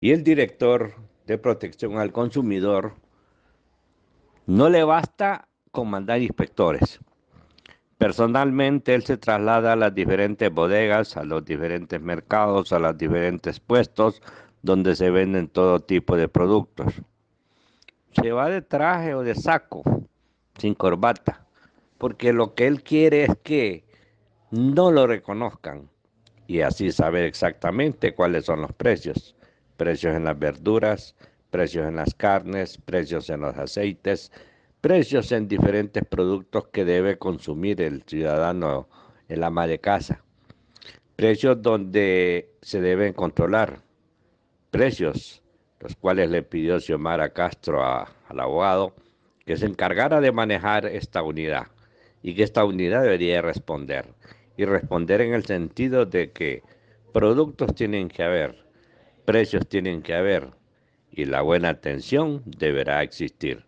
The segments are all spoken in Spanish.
y el director de protección al consumidor no le basta con mandar inspectores. Personalmente él se traslada a las diferentes bodegas, a los diferentes mercados, a los diferentes puestos donde se venden todo tipo de productos. Se va de traje o de saco, sin corbata, porque lo que él quiere es que no lo reconozcan y así saber exactamente cuáles son los precios precios en las verduras, precios en las carnes, precios en los aceites, precios en diferentes productos que debe consumir el ciudadano, el ama de casa. Precios donde se deben controlar. Precios los cuales le pidió Xiomara Castro al abogado que se encargara de manejar esta unidad y que esta unidad debería responder. Y responder en el sentido de que productos tienen que haber, precios tienen que haber y la buena atención deberá existir.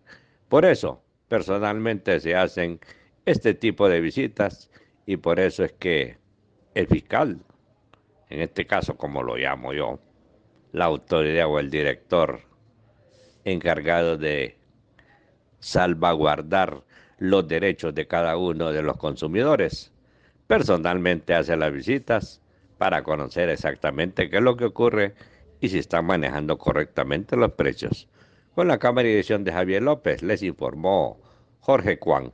Por eso, personalmente se hacen este tipo de visitas y por eso es que el fiscal, en este caso como lo llamo yo, la autoridad o el director encargado de salvaguardar los derechos de cada uno de los consumidores, personalmente hace las visitas para conocer exactamente qué es lo que ocurre y si están manejando correctamente los precios. Con la cámara y dirección de Javier López les informó Jorge Cuán.